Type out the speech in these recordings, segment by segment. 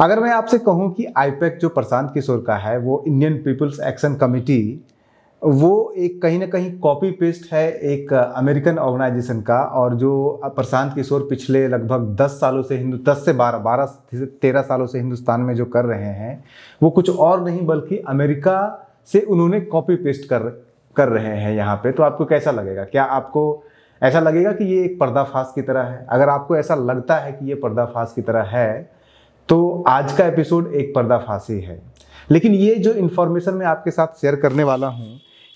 अगर मैं आपसे कहूँ कि आईपैक जो प्रशांत किशोर का है वो इंडियन पीपल्स एक्शन कमिटी वो एक कहीं ना कहीं कॉपी पेस्ट है एक अमेरिकन ऑर्गेनाइजेशन का और जो प्रशांत किशोर पिछले लगभग 10 सालों से हिंदू 10 से 12 12 13 सालों से हिंदुस्तान में जो कर रहे हैं वो कुछ और नहीं बल्कि अमेरिका से उन्होंने कॉपी पेस्ट कर कर रहे हैं यहाँ पे तो आपको कैसा लगेगा क्या आपको ऐसा लगेगा कि ये एक पर्दाफाश की तरह है अगर आपको ऐसा लगता है कि ये पर्दाफाश की तरह है तो आज का एपिसोड एक पर्दाफाशी है लेकिन ये जो इन्फॉर्मेशन मैं आपके साथ शेयर करने वाला हूँ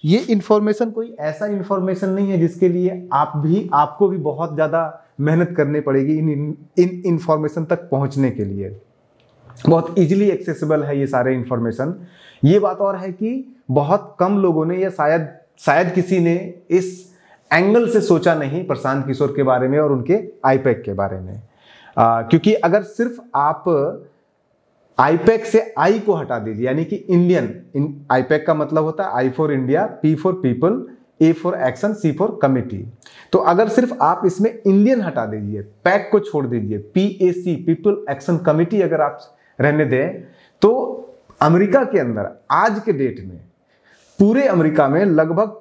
ये इन्फॉर्मेशन कोई ऐसा इन्फॉर्मेशन नहीं है जिसके लिए आप भी आपको भी बहुत ज़्यादा मेहनत करनी पड़ेगी इन इन इन्फॉर्मेशन तक पहुँचने के लिए बहुत इजीली एक्सेसिबल है ये सारे इन्फॉर्मेशन ये बात और है कि बहुत कम लोगों ने या शायद शायद किसी ने इस एंगल से सोचा नहीं प्रशांत किशोर के बारे में और उनके आईपैक के बारे में आ, क्योंकि अगर सिर्फ आप आईपैक से आई को हटा दीजिए यानी कि इंडियन आईपैक का मतलब होता है I for India P for people A for action C for committee तो अगर सिर्फ आप इसमें इंडियन हटा दीजिए पैक को छोड़ दीजिए P A C people action committee अगर आप रहने दें तो अमेरिका के अंदर आज के डेट में पूरे अमेरिका में लगभग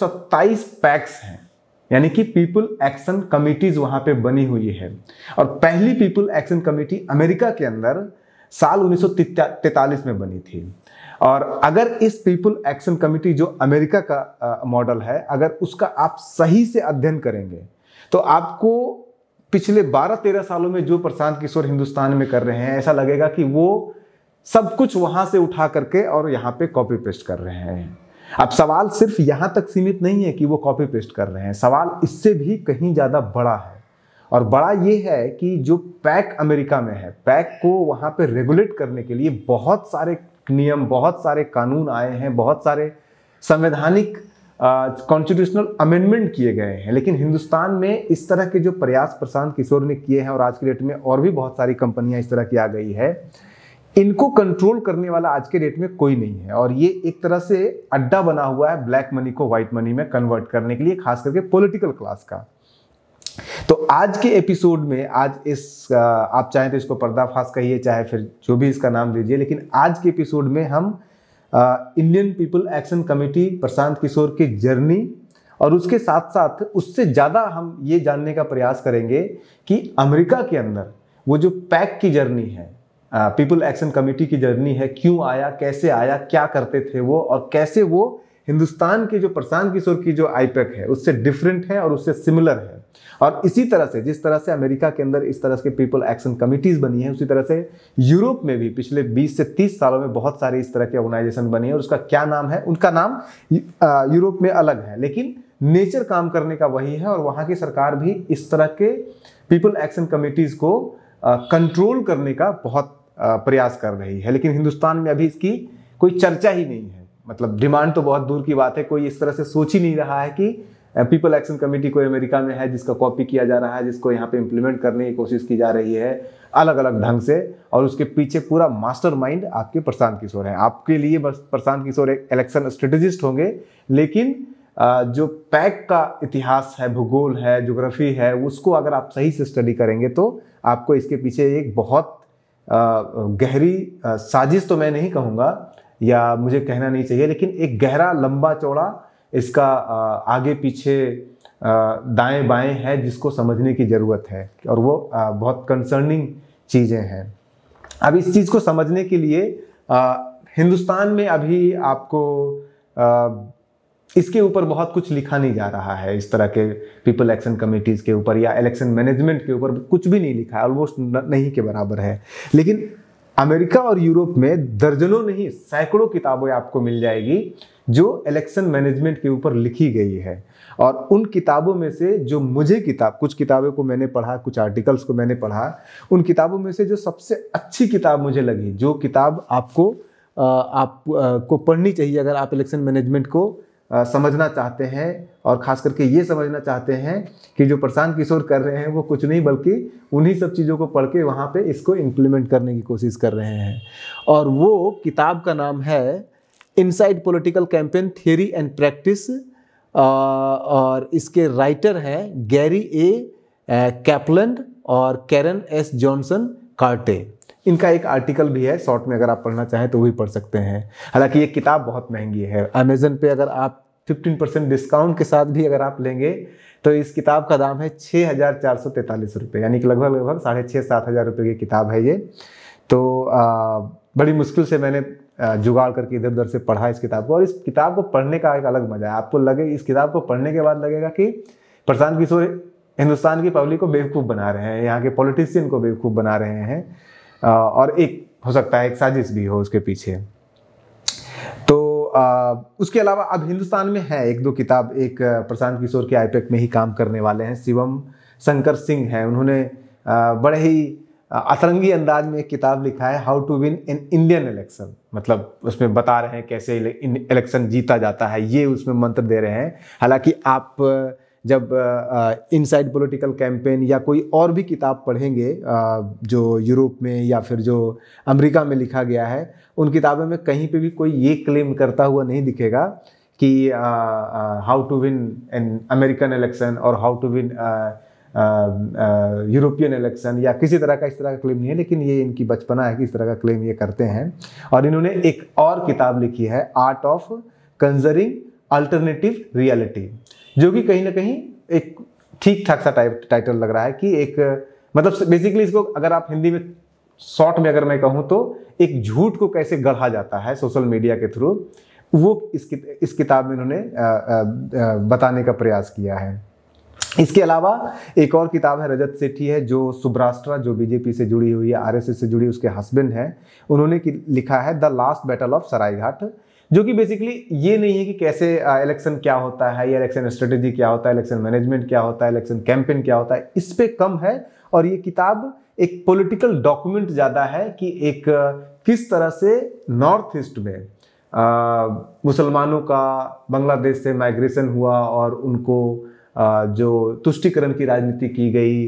सत्ताईस पैक्स हैं यानी कि पीपल एक्शन कमिटीज वहां पे बनी हुई है और पहली पीपल एक्शन कमेटी अमेरिका के अंदर साल उन्नीस में बनी थी और अगर इस पीपल एक्शन कमेटी जो अमेरिका का मॉडल है अगर उसका आप सही से अध्ययन करेंगे तो आपको पिछले 12-13 सालों में जो प्रशांत किशोर हिंदुस्तान में कर रहे हैं ऐसा लगेगा कि वो सब कुछ वहां से उठा करके और यहाँ पे कॉपी पेस्ट कर रहे हैं अब सवाल सिर्फ यहां तक सीमित नहीं है कि वो कॉपी पेस्ट कर रहे हैं सवाल इससे भी कहीं ज़्यादा बड़ा है और बड़ा ये है कि जो पैक अमेरिका में है पैक को वहां पे रेगुलेट करने के लिए बहुत सारे नियम बहुत सारे कानून आए हैं बहुत सारे संवैधानिक कॉन्स्टिट्यूशनल अमेंडमेंट किए गए हैं लेकिन हिंदुस्तान में इस तरह के जो प्रयास प्रशांत किशोर ने किए हैं और आज के डेट में और भी बहुत सारी कंपनियां इस तरह की आ गई है इनको कंट्रोल करने वाला आज के डेट में कोई नहीं है और ये एक तरह से अड्डा बना हुआ है ब्लैक मनी को व्हाइट मनी में कन्वर्ट करने के लिए खास करके पॉलिटिकल क्लास का तो आज के एपिसोड में आज इस आप चाहें तो इसको पर्दाफाश कहिए चाहे फिर जो भी इसका नाम दीजिए लेकिन आज के एपिसोड में हम Indian people action committee Prashant Kishor की जर्नी और उसके साथ साथ उससे ज़्यादा हम ये जानने का प्रयास करेंगे कि अमेरिका के अंदर वो जो पैक की जर्नी है पीपल एक्शन कमेटी की जर्नी है क्यों आया कैसे आया क्या करते थे वो और कैसे वो हिंदुस्तान के जो प्रशांत किशोर की जो आईपेक है उससे डिफरेंट है और उससे सिमिलर है और इसी तरह से जिस तरह से अमेरिका के अंदर इस तरह के पीपल एक्शन कमिटीज़ बनी है उसी तरह से यूरोप में भी पिछले 20 से 30 सालों में बहुत सारे इस तरह के ऑर्गेनाइजेशन बने हैं और उसका क्या नाम है उनका नाम यूरोप में अलग है लेकिन नेचर काम करने का वही है और वहाँ की सरकार भी इस तरह के पीपल एक्शन कमिटीज़ को कंट्रोल करने का बहुत प्रयास कर रही है लेकिन हिंदुस्तान में अभी इसकी कोई चर्चा ही नहीं है मतलब डिमांड तो बहुत दूर की बात है कोई इस तरह से सोच ही नहीं रहा है कि पीपल एक्शन कमेटी कोई अमेरिका में है जिसका कॉपी किया जा रहा है जिसको यहाँ पे इम्प्लीमेंट करने की कोशिश की जा रही है अलग अलग ढंग से और उसके पीछे पूरा माइंड आपके प्रशांत किशोर है आपके लिए बस प्रशांत किशोर एक इलेक्शन स्ट्रेटेजिस्ट होंगे लेकिन जो पैक का इतिहास है भूगोल है जोग्राफी है उसको अगर आप सही से स्टडी करेंगे तो आपको इसके पीछे एक बहुत गहरी साजिश तो मैं नहीं कहूँगा या मुझे कहना नहीं चाहिए लेकिन एक गहरा लंबा चौड़ा इसका आगे पीछे दाएं बाएं है जिसको समझने की ज़रूरत है और वो बहुत कंसर्निंग चीज़ें हैं अब इस चीज़ को समझने के लिए हिंदुस्तान में अभी आपको इसके ऊपर बहुत कुछ लिखा नहीं जा रहा है इस तरह के पीपल एक्शन कमेटीज़ के ऊपर या इलेक्शन मैनेजमेंट के ऊपर कुछ भी नहीं लिखा है ऑलमोस्ट नहीं के बराबर है लेकिन अमेरिका और यूरोप में दर्जनों नहीं सैकड़ों किताबें आपको मिल जाएगी जो इलेक्शन मैनेजमेंट के ऊपर लिखी गई है और उन किताबों में से जो मुझे किताब कुछ किताबें को मैंने पढ़ा कुछ आर्टिकल्स को मैंने पढ़ा उन किताबों में से जो सबसे अच्छी किताब मुझे लगी जो किताब आपको आप को पढ़नी चाहिए अगर आप इलेक्शन मैनेजमेंट को समझना चाहते हैं और ख़ास करके ये समझना चाहते हैं कि जो प्रशांत किशोर कर रहे हैं वो कुछ नहीं बल्कि उन्हीं सब चीज़ों को पढ़ के वहाँ पर इसको इम्प्लीमेंट करने की कोशिश कर रहे हैं और वो किताब का नाम है inside political campaign theory and practice और इसके राइटर हैं गैरी ए कैपलैंड और कैरन एस जॉनसन कार्टे इनका एक आर्टिकल भी है शॉर्ट में अगर आप पढ़ना चाहें तो वही पढ़ सकते हैं हालांकि ये किताब बहुत महंगी है अमेजन पे अगर आप फिफ्टीन परसेंट डिस्काउंट के साथ भी अगर आप लेंगे तो इस किताब का दाम है छः हज़ार चार सौ तैंतालीस रुपये यानी कि लगभग लगभग साढ़े छः सात हज़ार रुपये की किताब है ये तो आ, बड़ी मुश्किल से मैंने जुगाड़ करके इधर उधर से पढ़ा इस किताब को और इस किताब को पढ़ने का एक अलग मज़ा है आपको लगे इस किताब को पढ़ने के बाद लगेगा कि प्रशांत किशोर हिंदुस्तान की पब्लिक को बेवकूफ़ बना रहे हैं यहाँ के पॉलिटिशियन को बेवकूफ़ बना रहे हैं और एक हो सकता है एक साजिश भी हो उसके पीछे तो आ, उसके अलावा अब हिंदुस्तान में है एक दो किताब एक प्रशांत किशोर के आईपेक में ही काम करने वाले हैं शिवम शंकर सिंह हैं उन्होंने आ, बड़े ही अतरंगी अंदाज में एक किताब लिखा है how to win in Indian election मतलब उसमें बता रहे हैं कैसे इलेक्शन जीता जाता है ये उसमें मंत्र दे रहे हैं हालांकि आप जब इनसाइड पॉलिटिकल कैंपेन या कोई और भी किताब पढ़ेंगे आ, जो यूरोप में या फिर जो अमेरिका में लिखा गया है उन किताबों में कहीं पे भी कोई ये क्लेम करता हुआ नहीं दिखेगा कि how to win an American election और how to win European election या किसी तरह का इस तरह का क्लेम नहीं है लेकिन ये इनकी बचपना है कि इस तरह का क्लेम ये करते हैं और इन्होंने एक और किताब लिखी है art of conjuring alternative reality जो कि कहीं ना कहीं एक ठीक ठाक सा टाइप टाइटल लग रहा है कि एक मतलब बेसिकली इसको अगर आप हिंदी में शॉर्ट में अगर मैं कहूँ तो एक झूठ को कैसे गढ़ा जाता है सोशल मीडिया के थ्रू वो इस इस किताब में उन्होंने बताने का प्रयास किया है इसके अलावा एक और किताब है रजत सेठी है जो सुब्राष्ट्रा जो बीजेपी से जुड़ी हुई है आरएसएस से जुड़ी उसके हस्बैंड हैं उन्होंने लिखा है the last battle of Saraighat जो कि बेसिकली ये नहीं है कि कैसे इलेक्शन क्या होता है या इलेक्शन स्ट्रेटेजी क्या होता है इलेक्शन मैनेजमेंट क्या होता है इलेक्शन कैंपेन क्या होता है इस पर कम है और ये किताब एक पॉलिटिकल डॉक्यूमेंट ज़्यादा है कि एक किस तरह से नॉर्थ ईस्ट में मुसलमानों का बांग्लादेश से माइग्रेशन हुआ और उनको आ, जो तुष्टिकरण की राजनीति की गई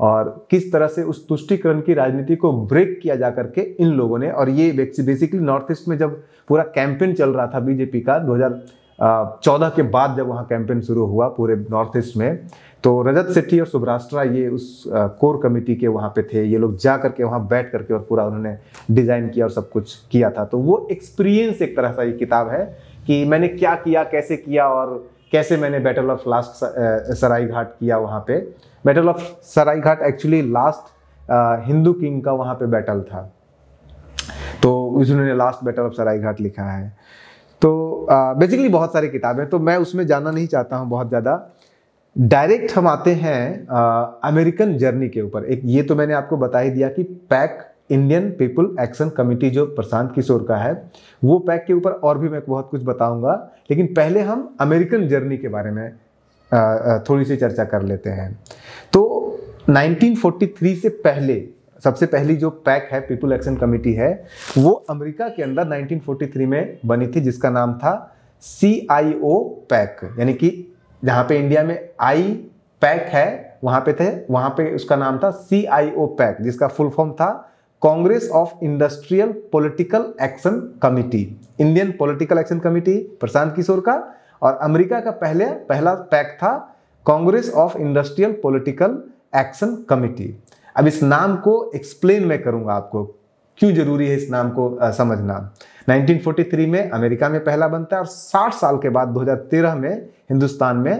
और किस तरह से उस तुष्टिकरण की राजनीति को ब्रेक किया जा करके इन लोगों ने और ये बेसिकली नॉर्थ ईस्ट में जब पूरा कैंपेन चल रहा था बीजेपी का 2014 के बाद जब वहाँ कैंपेन शुरू हुआ पूरे नॉर्थ ईस्ट में तो रजत सेट्टी और सुभराष्ट्रा ये उस कोर कमेटी के वहाँ पे थे ये लोग जा करके वहाँ बैठ करके और पूरा उन्होंने डिज़ाइन किया और सब कुछ किया था तो वो एक्सपीरियंस एक तरह सा ये किताब है कि मैंने क्या किया कैसे किया और कैसे मैंने battle of last Saraighat किया वहाँ पे battle of Saraighat actually last Hindu king का वहाँ पे बैटल था तो उन्होंने लास्ट बैटल ऑफ सरायघाट लिखा है तो बेसिकली uh, बहुत सारी किताबें तो मैं उसमें जाना नहीं चाहता हूँ बहुत ज़्यादा डायरेक्ट हम आते हैं अमेरिकन uh, जर्नी के ऊपर एक ये तो मैंने आपको बता ही दिया कि PAC Indian people action committee जो प्रशांत किशोर का है वो पैक के ऊपर और भी मैं बहुत कुछ बताऊंगा लेकिन पहले हम अमेरिकन जर्नी के बारे में थोड़ी सी चर्चा कर लेते हैं तो 1943 से पहले सबसे पहली जो पैक है पीपल एक्शन कमेटी है वो अमेरिका के अंदर 1943 में बनी थी जिसका नाम था सी आई ओ पैक यानी कि जहाँ पे इंडिया में आई पैक है वहाँ पे थे वहाँ पे उसका नाम था सी आई ओ पैक जिसका फुल फॉर्म था Congress of industrial political action committee Indian political action committee Prashant Kishor का और अमेरिका का पहले पहला पैक था Congress of industrial political action committee अब इस नाम को एक्सप्लेन मैं करूंगा आपको क्यों जरूरी है इस नाम को समझना 1943 में अमेरिका में पहला बनता है और 60 साल के बाद 2013 में हिंदुस्तान में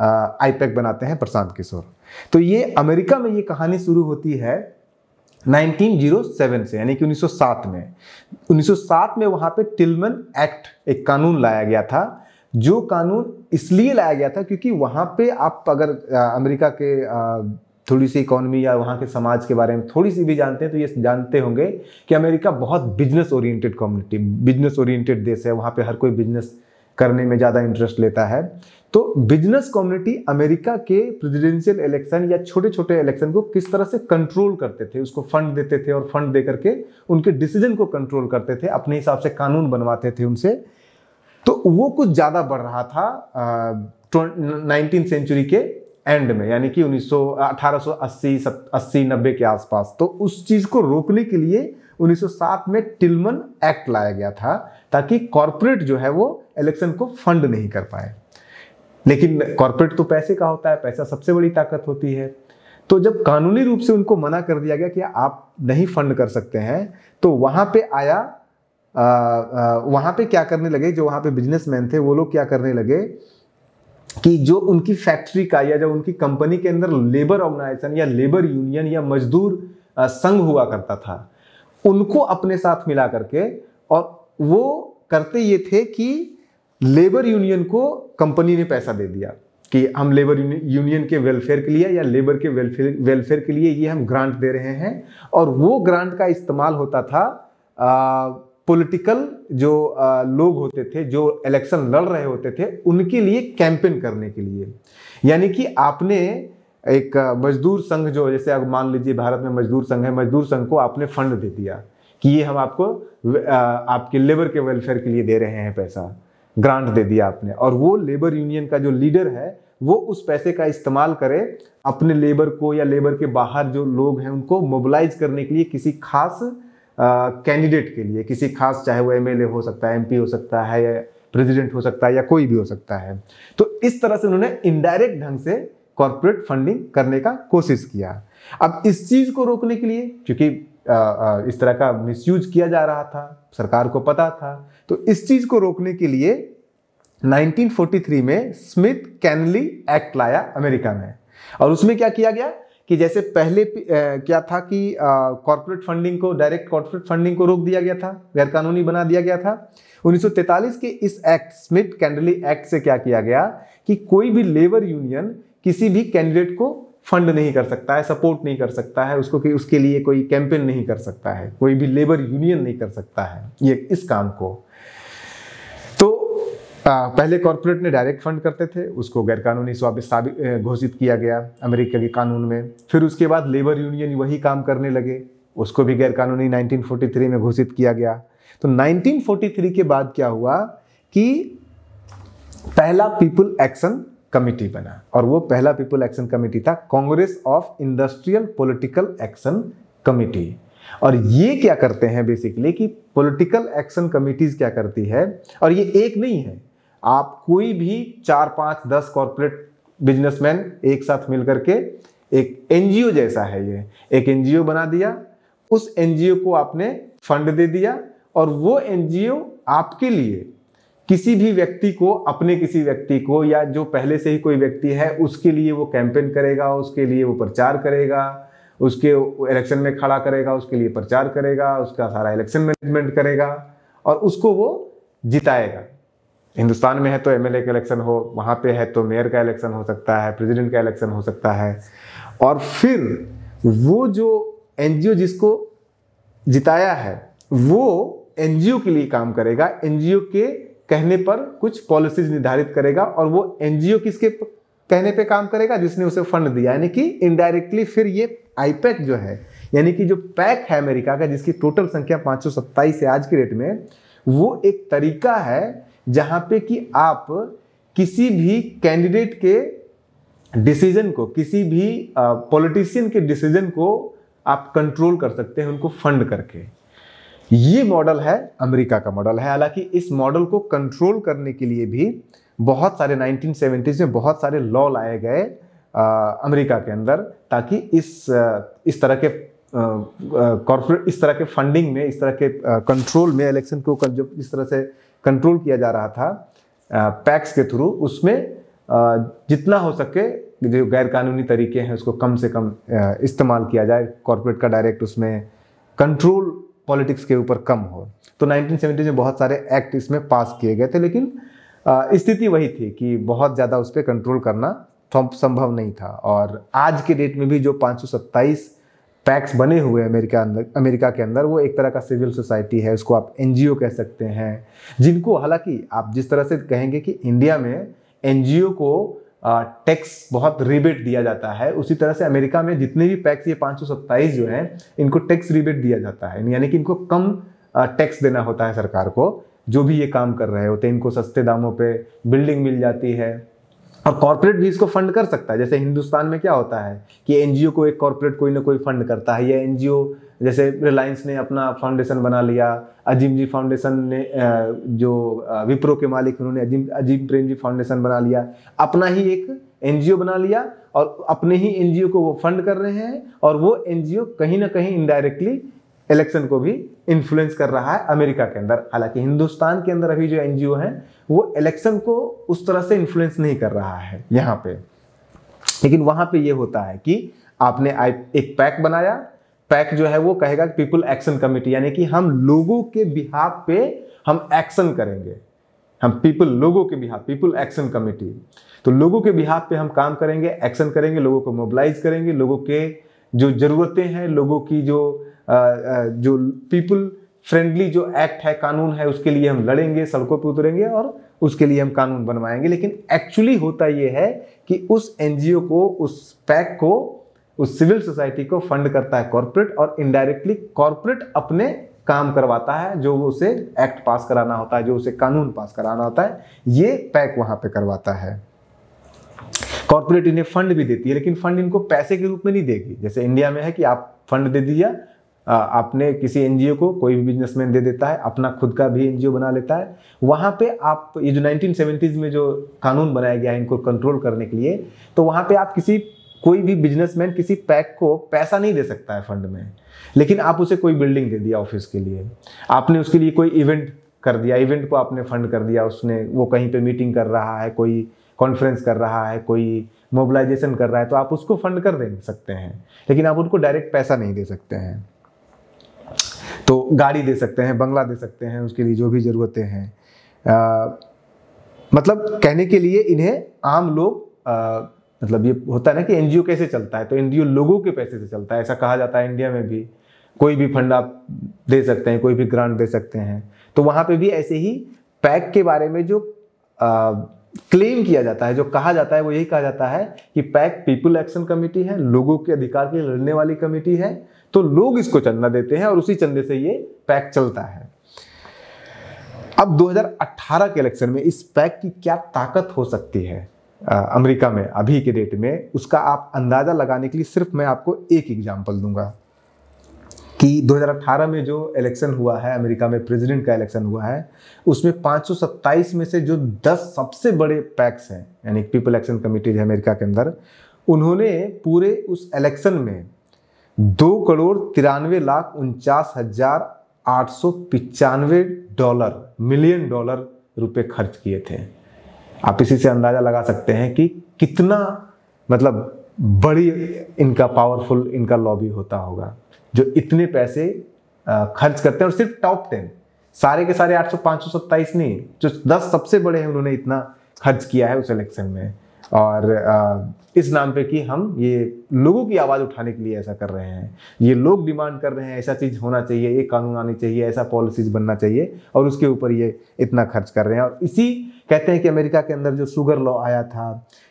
आईपैक बनाते हैं प्रशांत किशोर तो ये अमेरिका में ये कहानी शुरू होती है 1907 से यानी कि 1907 में 1907 में वहाँ पे टिलमन एक्ट एक कानून लाया गया था जो कानून इसलिए लाया गया था क्योंकि वहाँ पे आप अगर अमेरिका के थोड़ी सी इकोनॉमी या वहाँ के समाज के बारे में थोड़ी सी भी जानते हैं तो ये जानते होंगे कि अमेरिका बहुत business oriented community business oriented देश है वहाँ पे हर कोई बिजनेस करने में ज़्यादा इंटरेस्ट लेता है तो बिजनेस कम्युनिटी अमेरिका के प्रेसिडेंशियल इलेक्शन या छोटे छोटे इलेक्शन को किस तरह से कंट्रोल करते थे उसको फंड देते थे और फंड दे करके उनके डिसीजन को कंट्रोल करते थे अपने हिसाब से कानून बनवाते थे उनसे तो वो कुछ ज़्यादा बढ़ रहा था नाइनटीन सेंचुरी के एंड में यानी कि 1880 अस्सी नब्बे के आसपास तो उस चीज़ को रोकने के लिए 1907 में टिलमन एक्ट लाया गया था ताकि कॉरपोरेट जो है वो इलेक्शन को फंड नहीं कर पाए लेकिन कॉरपोरेट तो पैसे का होता है पैसा सबसे बड़ी ताकत होती है तो जब कानूनी रूप से उनको मना कर दिया गया कि आप नहीं फंड कर सकते हैं तो वहां पे आया वहाँ पे क्या करने लगे जो वहाँ पे बिजनेसमैन थे वो लोग क्या करने लगे कि जो उनकी फैक्ट्री का या जो उनकी कंपनी के अंदर लेबर ऑर्गेनाइजेशन या लेबर यूनियन या मजदूर संघ हुआ करता था उनको अपने साथ मिला करके और वो करते ये थे कि लेबर यूनियन को कंपनी ने पैसा दे दिया कि हम लेबर यूनियन के वेलफेयर के लिए या लेबर के वेलफेयर वेलफेयर के लिए ये हम ग्रांट दे रहे हैं और वो ग्रांट का इस्तेमाल होता था आ, पॉलिटिकल जो लोग होते थे जो इलेक्शन लड़ रहे होते थे उनके लिए कैंपेन करने के लिए यानी कि आपने एक मजदूर संघ जो जैसे आप मान लीजिए भारत में मजदूर संघ है मजदूर संघ को आपने फंड दे दिया कि ये हम आपको आपके लेबर के वेलफेयर के लिए दे रहे हैं पैसा ग्रांट दे दिया आपने और वो लेबर यूनियन का जो लीडर है वो उस पैसे का इस्तेमाल करे अपने लेबर को या लेबर के बाहर जो लोग हैं उनको मोबिलाइज करने के लिए किसी खास कैंडिडेट के लिए किसी खास चाहे वो एमएलए हो सकता है एमपी हो सकता है या प्रेसिडेंट हो सकता है या कोई भी हो सकता है तो इस तरह से उन्होंने इनडायरेक्ट ढंग से कॉरपोरेट फंडिंग करने का कोशिश किया अब इस चीज़ को रोकने के लिए क्योंकि इस तरह का मिसयूज किया जा रहा था सरकार को पता था तो इस चीज़ को रोकने के लिए 1943 में स्मिथ कैनली एक्ट लाया अमेरिका में और उसमें क्या किया गया कि जैसे पहले क्या था कि कॉरपोरेट फंडिंग को डायरेक्ट कॉरपोरेट फंडिंग को रोक दिया गया था गैरकानूनी बना दिया गया था 1943 के इस एक्ट स्मिथ कैंडली एक्ट से क्या किया गया कि कोई भी लेबर यूनियन किसी भी कैंडिडेट को फंड नहीं कर सकता है सपोर्ट नहीं कर सकता है उसको कि उसके लिए कोई कैंपेन नहीं कर सकता है कोई भी लेबर यूनियन नहीं कर सकता है ये इस काम को पहले कॉरपोरेट ने डायरेक्ट फंड करते थे उसको गैरकानूनी साबित घोषित किया गया अमेरिका के कानून में फिर उसके बाद लेबर यूनियन वही काम करने लगे उसको भी गैरकानूनी 1943 में घोषित किया गया तो 1943 के बाद क्या हुआ कि पहला पीपल एक्शन कमेटी बना और वो पहला पीपल एक्शन कमेटी था Congress of industrial political action committee और ये क्या करते हैं बेसिकली कि पॉलिटिकल एक्शन कमिटीज क्या करती है और ये एक नहीं है आप कोई भी चार पांच दस कॉरपोरेट बिजनेसमैन एक साथ मिलकर के एक एनजीओ जैसा है ये एक एनजीओ बना दिया उस एनजीओ को आपने फंड दे दिया और वो एनजीओ आपके लिए किसी भी व्यक्ति को अपने किसी व्यक्ति को या जो पहले से ही कोई व्यक्ति है उसके लिए वो कैंपेन करेगा उसके लिए वो प्रचार करेगा उसके इलेक्शन में खड़ा करेगा उसके लिए प्रचार करेगा उसका सारा इलेक्शन मैनेजमेंट करेगा और उसको वो जिताएगा हिंदुस्तान में है तो एमएलए का इलेक्शन हो वहाँ पे है तो मेयर का इलेक्शन हो सकता है प्रेसिडेंट का इलेक्शन हो सकता है और फिर वो जो एनजीओ जिसको जिताया है वो एनजीओ के लिए काम करेगा एनजीओ के कहने पर कुछ पॉलिसीज निर्धारित करेगा और वो एनजीओ किसके कहने पे काम करेगा जिसने उसे फंड दिया यानी कि इनडायरेक्टली फिर ये आईपैक e जो है यानी कि जो पैक e है अमेरिका का जिसकी टोटल संख्या पाँच से आज की डेट में वो एक तरीका है जहाँ पे कि आप किसी भी कैंडिडेट के डिसीजन को किसी भी पॉलिटिशियन के डिसीजन को आप कंट्रोल कर सकते हैं उनको फंड करके ये मॉडल है अमेरिका का मॉडल है हालांकि इस मॉडल को कंट्रोल करने के लिए भी बहुत सारे 1970s में बहुत सारे लॉ लाए गए अमेरिका के अंदर ताकि इस इस तरह के कॉरपोरेट इस तरह के फंडिंग में इस तरह के कंट्रोल में इलेक्शन को जो इस तरह से कंट्रोल किया जा रहा था पैक्स के थ्रू उसमें जितना हो सके जो गैरकानूनी तरीके हैं उसको कम से कम इस्तेमाल किया जाए कॉरपोरेट का डायरेक्ट उसमें कंट्रोल पॉलिटिक्स के ऊपर कम हो तो 1970 में बहुत सारे एक्ट इसमें पास किए गए थे लेकिन स्थिति वही थी कि बहुत ज़्यादा उस पर कंट्रोल करना संभव नहीं था और आज के डेट में भी जो पाँच पैक्स बने हुए हैं अमेरिका अंदर अमेरिका के अंदर वो एक तरह का सिविल सोसाइटी है उसको आप एन कह सकते हैं जिनको हालांकि आप जिस तरह से कहेंगे कि इंडिया में एन को टैक्स बहुत रिबेट दिया जाता है उसी तरह से अमेरिका में जितने भी पैक्स ये पाँच जो हैं इनको टैक्स रिबेट दिया जाता है यानी कि इनको कम टैक्स देना होता है सरकार को जो भी ये काम कर रहे होते हैं इनको सस्ते दामों पे बिल्डिंग मिल जाती है और कॉरपोरेट भी इसको फंड कर सकता है जैसे हिंदुस्तान में क्या होता है कि एनजीओ को एक कॉरपोरेट कोई ना कोई फंड करता है या एनजीओ जैसे रिलायंस ने अपना फाउंडेशन बना लिया अजीम जी फाउंडेशन ने जो विप्रो के मालिक उन्होंने अजीम अजीम प्रेम जी फाउंडेशन बना लिया अपना ही एक एनजीओ बना लिया और अपने ही एनजीओ को वो फंड कर रहे हैं और वो एनजीओ कहीं ना कहीं इनडायरेक्टली इलेक्शन को भी इन्फ्लुएंस कर रहा है अमेरिका के अंदर हालांकि हिंदुस्तान के अंदर अभी जो एनजीओ है वो इलेक्शन को उस तरह से इन्फ्लुएंस नहीं कर रहा है यहाँ पे लेकिन वहां पे ये होता है कि आपने एक पैक बनाया पैक जो है वो कहेगा कि पीपल एक्शन कमेटी यानी कि हम लोगों के बिहाफ पे हम एक्शन करेंगे हम पीपल लोगों के बिहाफ पीपल एक्शन कमेटी तो लोगों के बिहाफ पे हम काम करेंगे एक्शन करेंगे लोगों को मोबिलाइज करेंगे लोगों के जो ज़रूरतें हैं लोगों की जो जो पीपल फ्रेंडली जो एक्ट है कानून है उसके लिए हम लड़ेंगे सड़कों पर उतरेंगे और उसके लिए हम कानून बनवाएंगे लेकिन एक्चुअली होता यह है कि उस एन को उस पैक को उस सिविल सोसाइटी को फंड करता है कॉरपोरेट और इनडायरेक्टली कॉरपोरेट अपने काम करवाता है जो उसे एक्ट पास कराना होता है जो उसे कानून पास कराना होता है ये पैक वहां पे करवाता है कॉरपोरेट इन्हें फंड भी देती है लेकिन फंड इनको पैसे के रूप में नहीं देगी जैसे इंडिया में है कि आप फंड दे दिया आपने किसी एनजीओ को कोई भी बिजनेसमैन दे देता है अपना खुद का भी एनजीओ बना लेता है वहाँ पे आप ये जो नाइनटीन में जो कानून बनाया गया है इनको कंट्रोल करने के लिए तो वहाँ पे आप किसी कोई भी बिजनेसमैन किसी पैक को पैसा नहीं दे सकता है फंड में लेकिन आप उसे कोई बिल्डिंग दे दिया ऑफिस के लिए आपने उसके लिए कोई इवेंट कर दिया इवेंट को आपने फंड कर दिया उसने वो कहीं पर मीटिंग कर रहा है कोई कॉन्फ्रेंस कर रहा है कोई मोबिलाइजेशन कर रहा है तो आप उसको फंड कर दे सकते हैं लेकिन आप उनको डायरेक्ट पैसा नहीं दे सकते हैं तो गाड़ी दे सकते हैं बंगला दे सकते हैं उसके लिए जो भी ज़रूरतें हैं मतलब कहने के लिए इन्हें आम लोग आ, मतलब ये होता है ना कि एनजीओ कैसे चलता है तो एनजीओ लोगों के पैसे से चलता है ऐसा कहा जाता है इंडिया में भी कोई भी फंड आप दे सकते हैं कोई भी ग्रांट दे सकते हैं तो वहाँ पे भी ऐसे ही पैक के बारे में जो आ, क्लेम किया जाता है जो कहा जाता है वो यही कहा जाता है कि पैक पीपल एक्शन कमेटी है लोगों के अधिकार के लिए लड़ने वाली कमेटी है तो लोग इसको चंदा देते हैं और उसी चंदे से ये पैक चलता है अब 2018 के इलेक्शन में इस पैक की क्या ताकत हो सकती है अमेरिका में अभी के डेट में उसका आप अंदाज़ा लगाने के लिए सिर्फ मैं आपको एक एग्जाम्पल दूंगा कि 2018 में जो इलेक्शन हुआ है अमेरिका में प्रेसिडेंट का इलेक्शन हुआ है उसमें 527 में से जो 10 सबसे बड़े पैक्स हैं यानी पीपल एक्शन कमिटीज है अमेरिका के अंदर उन्होंने पूरे उस इलेक्शन में दो करोड़ तिरानवे लाख उनचास हजार आठ सौ पिचानवे डॉलर मिलियन डॉलर रुपए खर्च किए थे आप इसी से अंदाजा लगा सकते हैं कि कितना मतलब बड़ी इनका पावरफुल इनका लॉबी होता होगा जो इतने पैसे खर्च करते हैं और सिर्फ टॉप टेन सारे के सारे आठ सौ पाँच सौ सत्ताईस नहीं जो दस सबसे बड़े हैं उन्होंने इतना खर्च किया है उस इलेक्शन में और इस नाम पे कि हम ये लोगों की आवाज़ उठाने के लिए ऐसा कर रहे हैं ये लोग डिमांड कर रहे हैं ऐसा चीज़ होना चाहिए ये कानून आनी चाहिए ऐसा पॉलिसीज बनना चाहिए और उसके ऊपर ये इतना खर्च कर रहे हैं और इसी कहते हैं कि अमेरिका के अंदर जो शुगर लॉ आया था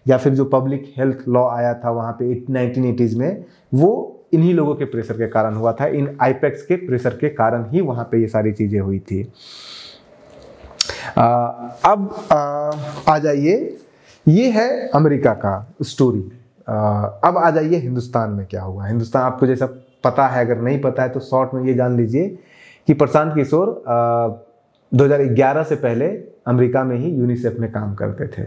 या फिर जो पब्लिक हेल्थ लॉ आया था वहाँ पर नाइनटीन एटीज़ में वो इन्हीं लोगों के प्रेशर के कारण हुआ था इन आईपैक्स के प्रेशर के कारण ही वहाँ पर ये सारी चीज़ें हुई थी आ, अब आ, आ जाइए ये है अमेरिका का स्टोरी अब आ जाइए हिंदुस्तान में क्या हुआ हिंदुस्तान आपको जैसा पता है अगर नहीं पता है तो शॉर्ट में ये जान लीजिए कि प्रशांत किशोर 2011 से पहले अमेरिका में ही यूनिसेफ में काम करते थे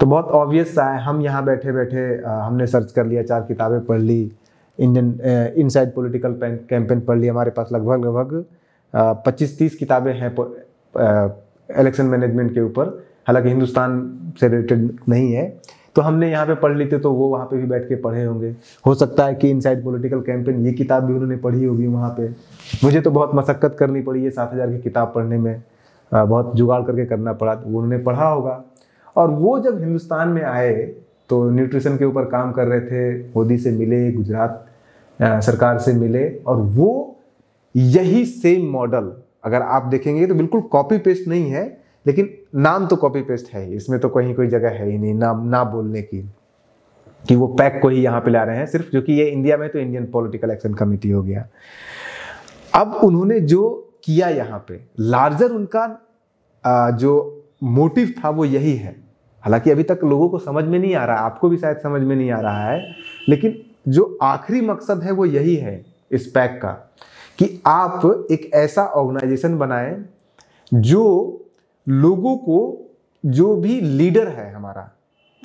तो बहुत ऑब्वियस सा है हम यहाँ बैठे बैठे हमने सर्च कर लिया चार किताबें पढ़ ली इंडियन इनसाइड पॉलिटिकल कैंपेन पढ़ लिया हमारे पास लगभग लगभग पच्चीस तीस किताबें हैं इलेक्शन मैनेजमेंट के ऊपर हालांकि हिंदुस्तान से रिलेटेड नहीं है तो हमने यहाँ पे पढ़ लेते तो वो वहाँ पे भी बैठ के पढ़े होंगे हो सकता है कि इन साइड पोलिटिकल कैंपेन ये किताब भी उन्होंने पढ़ी होगी वहाँ पे मुझे तो बहुत मशक्क़त करनी पड़ी है सात हज़ार की किताब पढ़ने में बहुत जुगाड़ करके करना पड़ा तो उन्होंने पढ़ा होगा और वो जब हिंदुस्तान में आए तो न्यूट्रिशन के ऊपर काम कर रहे थे मोदी से मिले गुजरात सरकार से मिले और वो यही सेम मॉडल अगर आप देखेंगे तो बिल्कुल कॉपी पेस्ट नहीं है लेकिन नाम तो कॉपी पेस्ट है ही इसमें तो कहीं कोई जगह है ही नहीं नाम ना बोलने की कि वो पैक को ही यहाँ पे ला रहे हैं सिर्फ जो कि ये इंडिया में तो इंडियन पॉलिटिकल एक्शन कमेटी हो गया अब उन्होंने जो किया यहाँ पे लार्जर उनका जो मोटिव था वो यही है हालांकि अभी तक लोगों को समझ में नहीं आ रहा आपको भी शायद समझ में नहीं आ रहा है लेकिन जो आखिरी मकसद है वो यही है इस पैक का कि आप एक ऐसा ऑर्गेनाइजेशन बनाएं जो लोगों को जो भी लीडर है हमारा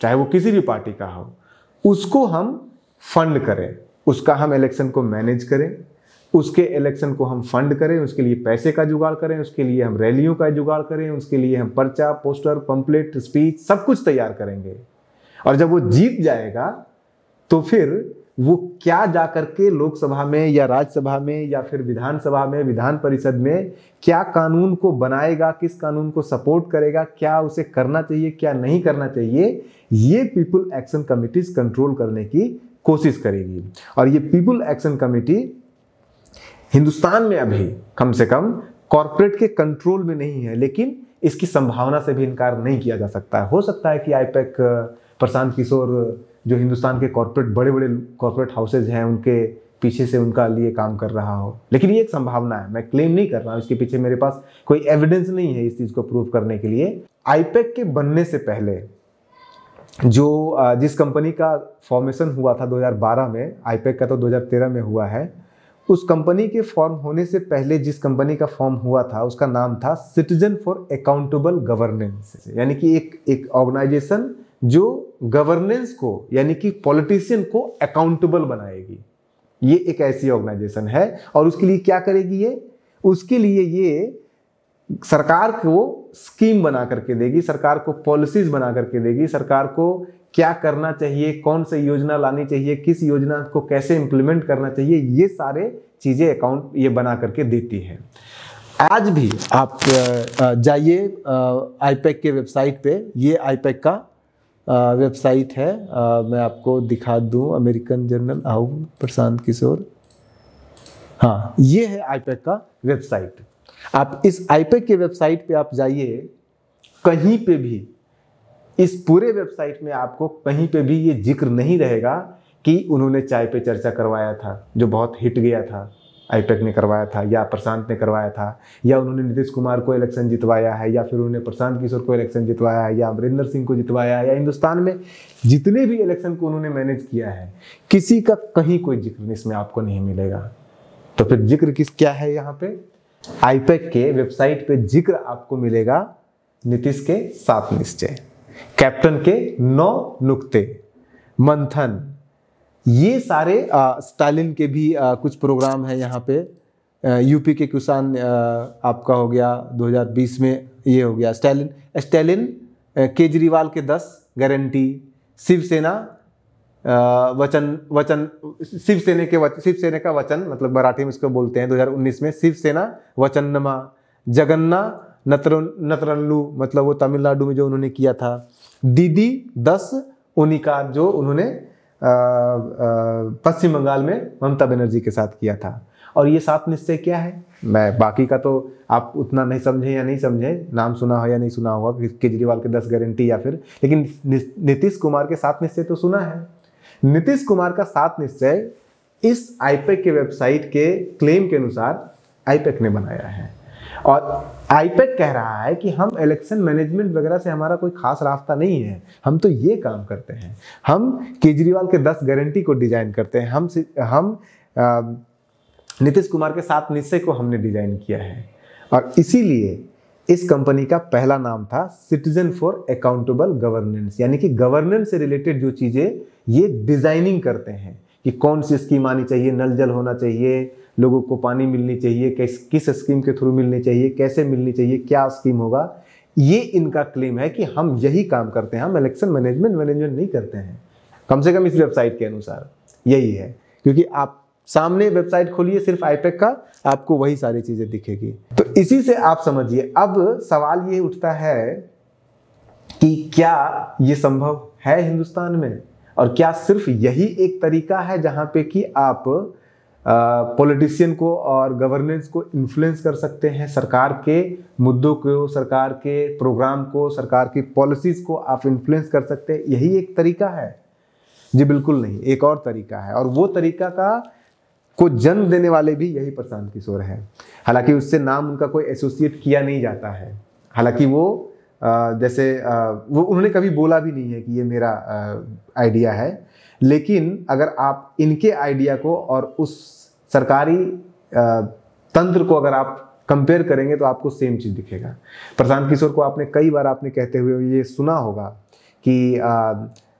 चाहे वो किसी भी पार्टी का हो उसको हम फंड करें उसका हम इलेक्शन को मैनेज करें उसके इलेक्शन को हम फंड करें उसके लिए पैसे का जुगाड़ करें उसके लिए हम रैलियों का जुगाड़ करें उसके लिए हम पर्चा पोस्टर पंपलेट स्पीच सब कुछ तैयार करेंगे और जब वो जीत जाएगा तो फिर वो क्या जा करके लोकसभा में या राज्यसभा में या फिर विधानसभा में विधान परिषद में क्या कानून को बनाएगा किस कानून को सपोर्ट करेगा क्या उसे करना चाहिए क्या नहीं करना चाहिए ये पीपल एक्शन कमिटीज कंट्रोल करने की कोशिश करेगी और ये पीपल एक्शन कमेटी हिंदुस्तान में अभी कम से कम कॉरपोरेट के कंट्रोल में नहीं है लेकिन इसकी संभावना से भी इनकार नहीं किया जा सकता है हो सकता है कि आईपैक प्रशांत किशोर जो हिंदुस्तान के कॉरपोरेट बड़े बड़े कॉरपोरेट हाउसेज हैं उनके पीछे से उनका लिए काम कर रहा हो लेकिन ये एक संभावना है मैं क्लेम नहीं कर रहा हूँ इसके पीछे मेरे पास कोई एविडेंस नहीं है इस चीज़ को प्रूव करने के लिए आईपेक के बनने से पहले जो जिस कंपनी का फॉर्मेशन हुआ था 2012 में आईपेक का तो 2013 में हुआ है उस कंपनी के फॉर्म होने से पहले जिस कंपनी का फॉर्म हुआ था उसका नाम था सिटीजन फॉर अकाउंटेबल गवर्नेंस यानी कि एक एक ऑर्गेनाइजेशन जो गवर्नेंस को यानी कि पॉलिटिशियन को अकाउंटेबल बनाएगी ये एक ऐसी ऑर्गेनाइजेशन है और उसके लिए क्या करेगी ये उसके लिए ये सरकार को स्कीम बना करके देगी सरकार को पॉलिसीज बना करके देगी सरकार को क्या करना चाहिए कौन सी योजना लानी चाहिए किस योजना को कैसे इंप्लीमेंट करना चाहिए ये सारे चीज़ें अकाउंट ये बना करके देती है आज भी आप जाइए आईपैक e के वेबसाइट पे ये आईपैक e का वेबसाइट है आ, मैं आपको दिखा दूं अमेरिकन जर्नल आऊ प्रशांत किशोर हाँ ये है आईपैक का वेबसाइट आप इस आईपैक के वेबसाइट पे आप जाइए कहीं पे भी इस पूरे वेबसाइट में आपको कहीं पे भी ये जिक्र नहीं रहेगा कि उन्होंने चाय पे चर्चा करवाया था जो बहुत हिट गया था आईपेक ने करवाया था या प्रशांत ने करवाया था या उन्होंने नीतीश कुमार को इलेक्शन जितवाया है या फिर उन्होंने प्रशांत किशोर को इलेक्शन जितवाया है या अमरिंदर सिंह को जितवाया है या हिंदुस्तान में जितने भी इलेक्शन को उन्होंने मैनेज किया है किसी का कहीं कोई जिक्र इसमें आपको नहीं मिलेगा तो फिर जिक्र किस क्या है यहाँ पे आईपेक के वेबसाइट पे जिक्र आपको मिलेगा नीतीश के सात निश्चय कैप्टन के नौ नुक्ते मंथन ये सारे स्टालिन के भी आ, कुछ प्रोग्राम हैं यहाँ पे यूपी के किसान आपका हो गया 2020 में ये हो गया स्टालिन स्टालिन केजरीवाल के दस गारंटी शिवसेना वचन वचन शिवसेना के वचन शिवसेना का वचन मतलब मराठी में इसको बोलते हैं 2019 में शिवसेना वचनमा जगन्ना नतर नतरल्लू मतलब वो तमिलनाडु में जो उन्होंने किया था दीदी दस उनिका जो उन्होंने पश्चिम बंगाल में ममता बनर्जी के साथ किया था और ये सात निश्चय क्या है मैं बाकी का तो आप उतना नहीं समझें या नहीं समझें नाम सुना हो या नहीं सुना होगा केजरीवाल के दस गारंटी या फिर लेकिन नीतीश कुमार के सात निश्चय तो सुना है नीतीश कुमार का सात निश्चय इस आईपेक के वेबसाइट के क्लेम के अनुसार आईपेक ने बनाया है और आईपैड कह रहा है कि हम इलेक्शन मैनेजमेंट वगैरह से हमारा कोई खास रास्ता नहीं है हम तो ये काम करते हैं हम केजरीवाल के दस गारंटी को डिजाइन करते हैं हम हम नीतीश कुमार के सात निश्चय को हमने डिजाइन किया है और इसीलिए इस कंपनी का पहला नाम था सिटीजन फॉर अकाउंटेबल गवर्नेंस यानी कि गवर्नेंस से रिलेटेड जो चीज़ें ये डिजाइनिंग करते हैं कि कौन सी स्कीम आनी चाहिए नल जल होना चाहिए लोगों को पानी मिलनी चाहिए किस किस स्कीम के थ्रू मिलनी चाहिए कैसे मिलनी चाहिए क्या स्कीम होगा ये इनका क्लेम है कि हम यही काम करते हैं हम इलेक्शन मैनेजमेंट मैनेजमेंट नहीं करते हैं कम से कम इस वेबसाइट के अनुसार यही है क्योंकि आप सामने वेबसाइट खोलिए सिर्फ आईपेक का आपको वही सारी चीज़ें दिखेगी तो इसी से आप समझिए अब सवाल ये उठता है कि क्या ये संभव है हिंदुस्तान में और क्या सिर्फ यही एक तरीका है जहां पे कि आप पॉलिटिशियन को और गवर्नेंस को इन्फ्लुएंस कर सकते हैं सरकार के मुद्दों को सरकार के प्रोग्राम को सरकार की पॉलिसीज़ को आप इन्फ्लुएंस कर सकते हैं यही एक तरीका है जी बिल्कुल नहीं एक और तरीका है और वो तरीका का को जन्म देने वाले भी यही प्रशांत किशोर है हालांकि उससे नाम उनका कोई एसोसिएट किया नहीं जाता है हालांकि वो जैसे वो उन्होंने कभी बोला भी नहीं है कि ये मेरा आइडिया है लेकिन अगर आप इनके आइडिया को और उस सरकारी तंत्र को अगर आप कंपेयर करेंगे तो आपको सेम चीज़ दिखेगा प्रशांत किशोर को आपने कई बार आपने कहते हुए ये सुना होगा कि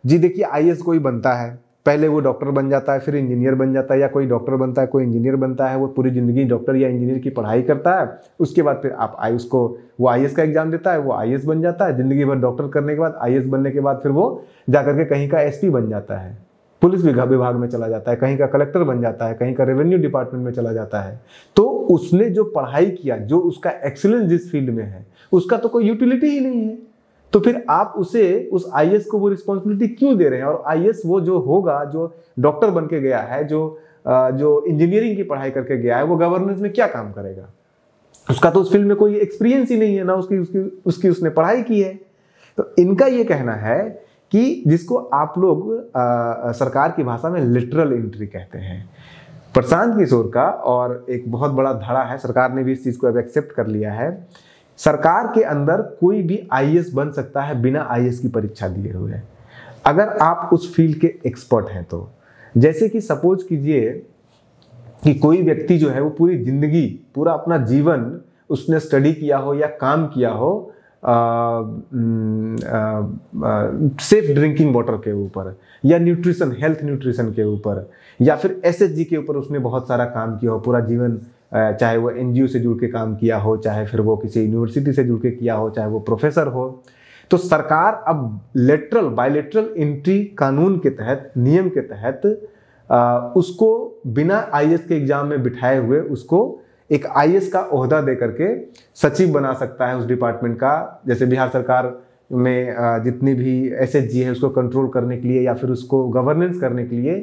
जी देखिए आई कोई बनता है पहले वो डॉक्टर बन जाता है फिर इंजीनियर बन जाता है या कोई डॉक्टर बनता है कोई इंजीनियर बनता है वो पूरी ज़िंदगी डॉक्टर या इंजीनियर की पढ़ाई करता है उसके बाद फिर आप आई उसको वो आई का एग्ज़ाम देता है वो आई बन जाता है ज़िंदगी भर डॉक्टर करने के बाद आई बनने के बाद फिर वो जा करके कहीं का एस बन जाता है पुलिस विभाग में चला जाता है कहीं का कलेक्टर बन जाता है कहीं का रेवेन्यू डिपार्टमेंट में चला जाता है तो उसने जो पढ़ाई किया जो उसका एक्सीलेंस जिस फील्ड में है उसका तो कोई यूटिलिटी ही नहीं है तो फिर आप उसे उस आई को वो रिस्पॉन्सिबिलिटी क्यों दे रहे हैं और आई वो जो होगा जो डॉक्टर बन के गया है जो जो इंजीनियरिंग की पढ़ाई करके गया है वो गवर्नेंस में क्या काम करेगा उसका तो उस फील्ड में कोई एक्सपीरियंस ही नहीं है ना उसकी उसकी उसकी उसने पढ़ाई की है तो इनका ये कहना है कि जिसको आप लोग आ, सरकार की भाषा में लिटरल एंट्री कहते हैं प्रशांत किशोर का और एक बहुत बड़ा धड़ा है सरकार ने भी इस चीज़ को अब एक्सेप्ट कर लिया है सरकार के अंदर कोई भी आई बन सकता है बिना आई की परीक्षा दिए हुए अगर आप उस फील्ड के एक्सपर्ट हैं तो जैसे कि सपोज कीजिए कि कोई व्यक्ति जो है वो पूरी ज़िंदगी पूरा अपना जीवन उसने स्टडी किया हो या काम किया हो सेफ ड्रिंकिंग वाटर के ऊपर या न्यूट्रिशन हेल्थ न्यूट्रिशन के ऊपर या फिर एस के ऊपर उसने बहुत सारा काम किया हो पूरा जीवन चाहे वो एन से जुड़ के काम किया हो चाहे फिर वो किसी यूनिवर्सिटी से जुड़ के किया हो चाहे वो प्रोफेसर हो तो सरकार अब लेटरल बायलेटरल एंट्री कानून के तहत नियम के तहत आ, उसको बिना आई के एग्जाम में बिठाए हुए उसको एक आई का अहदा दे करके सचिव बना सकता है उस डिपार्टमेंट का जैसे बिहार सरकार में जितनी भी एस है उसको कंट्रोल करने के लिए या फिर उसको गवर्नेंस करने के लिए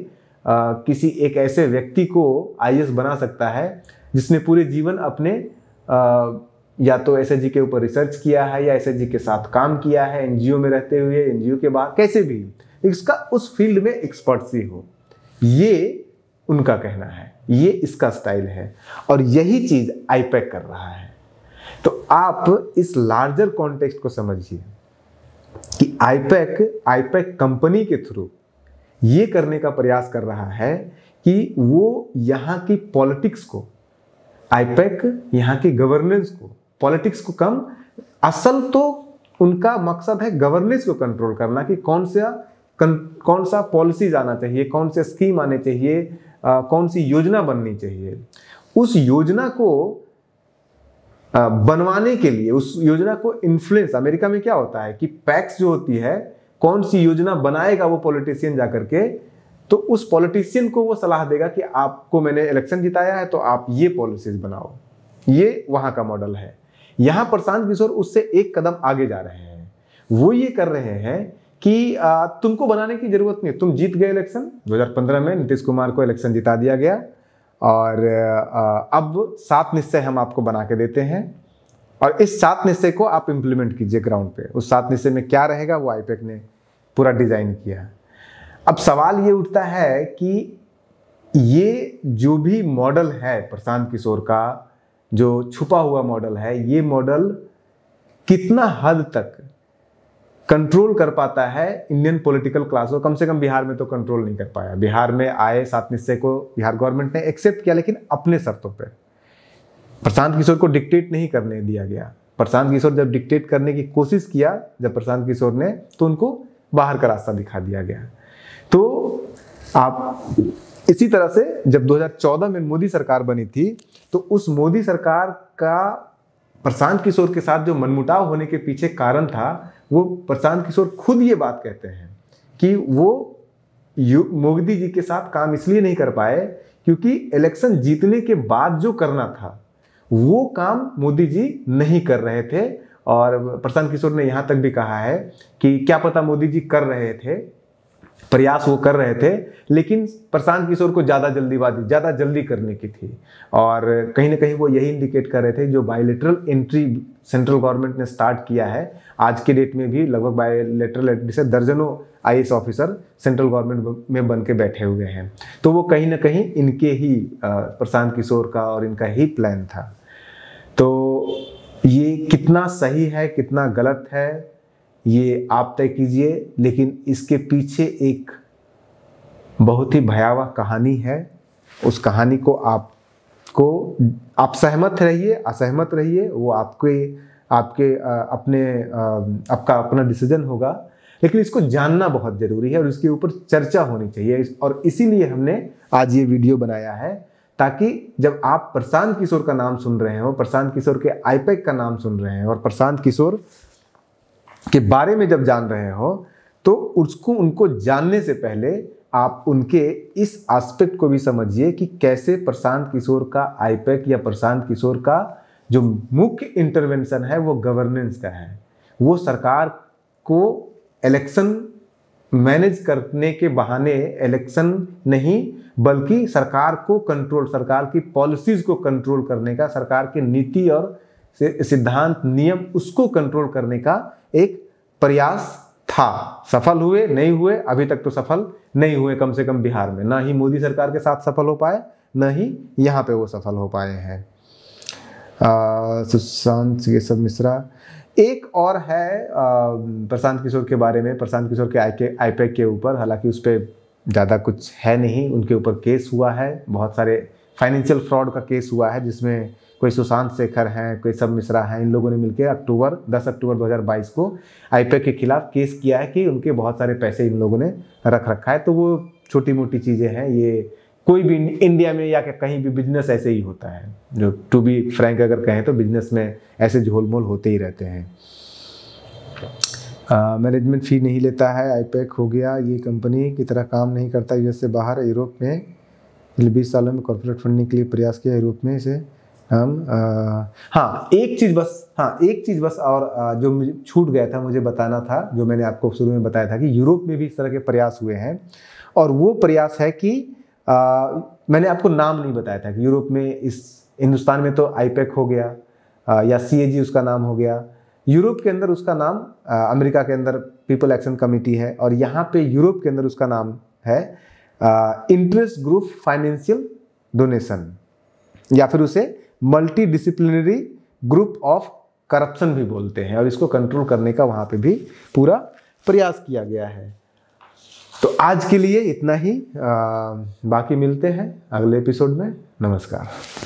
आ, किसी एक ऐसे व्यक्ति को आई बना सकता है जिसने पूरे जीवन अपने आ, या तो एस के ऊपर रिसर्च किया है या एस के साथ काम किया है एन में रहते हुए एन के बाद कैसे भी इसका उस फील्ड में एक्सपर्टसी हो ये उनका कहना है ये इसका स्टाइल है और यही चीज़ आईपैक e कर रहा है तो आप इस लार्जर कॉन्टेक्स्ट को समझिए कि आईपैक आईपैक कंपनी के थ्रू ये करने का प्रयास कर रहा है कि वो यहाँ की पॉलिटिक्स को आईपैक यहाँ की गवर्नेंस को पॉलिटिक्स को कम असल तो उनका मकसद है गवर्नेंस को कंट्रोल करना कि कौन सा कौन सा पॉलिसी आना चाहिए कौन सा स्कीम आने चाहिए आ, कौन सी योजना बननी चाहिए उस योजना को आ, बनवाने के लिए उस योजना को इन्फ्लुएंस अमेरिका में क्या होता है कि पैक्स जो होती है कौन सी योजना बनाएगा वो पॉलिटिशियन जाकर के तो उस पॉलिटिशियन को वो सलाह देगा कि आपको मैंने इलेक्शन जिताया है तो आप ये पॉलिसीज बनाओ ये वहां का मॉडल है यहां प्रशांत किशोर उससे एक कदम आगे जा रहे हैं वो ये कर रहे हैं कि तुमको बनाने की जरूरत नहीं तुम जीत गए इलेक्शन 2015 में नीतीश कुमार को इलेक्शन जिता दिया गया और अब सात निश्चय हम आपको बना के देते हैं और इस सात निश्चय को आप इम्प्लीमेंट कीजिए ग्राउंड पे उस सात निश्चय में क्या रहेगा वो आईपेक e ने पूरा डिज़ाइन किया अब सवाल ये उठता है कि ये जो भी मॉडल है प्रशांत किशोर का जो छुपा हुआ मॉडल है ये मॉडल कितना हद तक कंट्रोल कर पाता है इंडियन पॉलिटिकल क्लास को कम से कम बिहार में तो कंट्रोल नहीं कर पाया बिहार में आए सात निश्चय को बिहार गवर्नमेंट ने एक्सेप्ट किया लेकिन अपने शर्तों पर प्रशांत किशोर को डिक्टेट नहीं करने दिया गया प्रशांत किशोर जब डिक्टेट करने की कोशिश किया जब प्रशांत किशोर ने तो उनको बाहर का रास्ता दिखा दिया गया तो आप इसी तरह से जब 2014 में मोदी सरकार बनी थी तो उस मोदी सरकार का प्रशांत किशोर के साथ जो मनमुटाव होने के पीछे कारण था वो प्रशांत किशोर खुद ये बात कहते हैं कि वो मोदी जी के साथ काम इसलिए नहीं कर पाए क्योंकि इलेक्शन जीतने के बाद जो करना था वो काम मोदी जी नहीं कर रहे थे और प्रशांत किशोर ने यहाँ तक भी कहा है कि क्या पता मोदी जी कर रहे थे प्रयास वो कर रहे थे लेकिन प्रशांत किशोर को ज़्यादा जल्दीबाजी ज़्यादा जल्दी करने की थी और कहीं ना कहीं वो यही इंडिकेट कर रहे थे जो बायोलेटरल एंट्री सेंट्रल गवर्नमेंट ने स्टार्ट किया है आज के डेट में भी लगभग बायोलेटरल एंट्री से दर्जनों आई ऑफिसर सेंट्रल गवर्नमेंट में बन के बैठे हुए हैं तो वो कहीं ना कहीं इनके ही प्रशांत किशोर का और इनका ही प्लान था तो ये कितना सही है कितना गलत है ये आप तय कीजिए लेकिन इसके पीछे एक बहुत ही भयावह कहानी है उस कहानी को आप को आप सहमत रहिए असहमत रहिए वो आपके आपके अपने आपका अपना डिसीजन होगा लेकिन इसको जानना बहुत ज़रूरी है और इसके ऊपर चर्चा होनी चाहिए और इसीलिए हमने आज ये वीडियो बनाया है ताकि जब आप प्रशांत किशोर का नाम सुन रहे हो प्रशांत किशोर के आईपैक का नाम सुन रहे हैं और प्रशांत किशोर के बारे में जब जान रहे हो तो उसको उनको जानने से पहले आप उनके इस एस्पेक्ट को भी समझिए कि कैसे प्रशांत किशोर का आईपैक या प्रशांत किशोर का जो मुख्य इंटरवेंशन है वो गवर्नेंस का है वो सरकार को इलेक्शन मैनेज करने के बहाने इलेक्शन नहीं बल्कि सरकार को कंट्रोल सरकार की पॉलिसीज़ को कंट्रोल करने का सरकार की नीति और सिद्धांत नियम उसको कंट्रोल करने का एक प्रयास था सफल हुए नहीं हुए अभी तक तो सफल नहीं हुए कम से कम बिहार में ना ही मोदी सरकार के साथ सफल हो पाए ना ही यहाँ पे वो सफल हो पाए हैं सुशांत केशव मिश्रा एक और है प्रशांत किशोर के बारे में प्रशांत किशोर के आई के आईपैक के ऊपर हालांकि उस पर ज़्यादा कुछ है नहीं उनके ऊपर केस हुआ है बहुत सारे फाइनेंशियल फ्रॉड का केस हुआ है जिसमें कोई सुशांत शेखर हैं कोई सब मिश्रा हैं इन लोगों ने मिलकर अक्टूबर 10 अक्टूबर 2022 को आईपैक के खिलाफ केस किया है कि उनके बहुत सारे पैसे इन लोगों ने रख रखा है तो वो छोटी मोटी चीज़ें हैं ये कोई भी इंडिया में या कहीं भी बिजनेस ऐसे ही होता है जो टू बी फ्रैंक अगर कहें तो बिजनेस में ऐसे झोलमोल होते ही रहते हैं मैनेजमेंट फ़ी नहीं लेता है आईपैक हो गया ये कंपनी की तरह काम नहीं करता यूएस से बाहर यूरोप में पिछले बीस सालों में कॉरपोरेट फंडिंग के लिए प्रयास किया यूरोप में इसे हम हाँ एक चीज़ बस हाँ एक चीज़ बस और आ, जो मुझे छूट गया था मुझे बताना था जो मैंने आपको शुरू में बताया था कि यूरोप में भी इस तरह के प्रयास हुए हैं और वो प्रयास है कि आ, मैंने आपको नाम नहीं बताया था कि यूरोप में इस हिंदुस्तान में तो आईपेक हो गया आ, या सी उसका नाम हो गया यूरोप के अंदर उसका नाम आ, अमेरिका के अंदर पीपल एक्शन कमेटी है और यहाँ पे यूरोप के अंदर उसका नाम है इंटरेस्ट ग्रुप फाइनेंशियल डोनेशन या फिर उसे multi disciplinary group of corruption भी बोलते हैं और इसको कंट्रोल करने का वहाँ पे भी पूरा प्रयास किया गया है तो आज के लिए इतना ही आ, बाकी मिलते हैं अगले एपिसोड में नमस्कार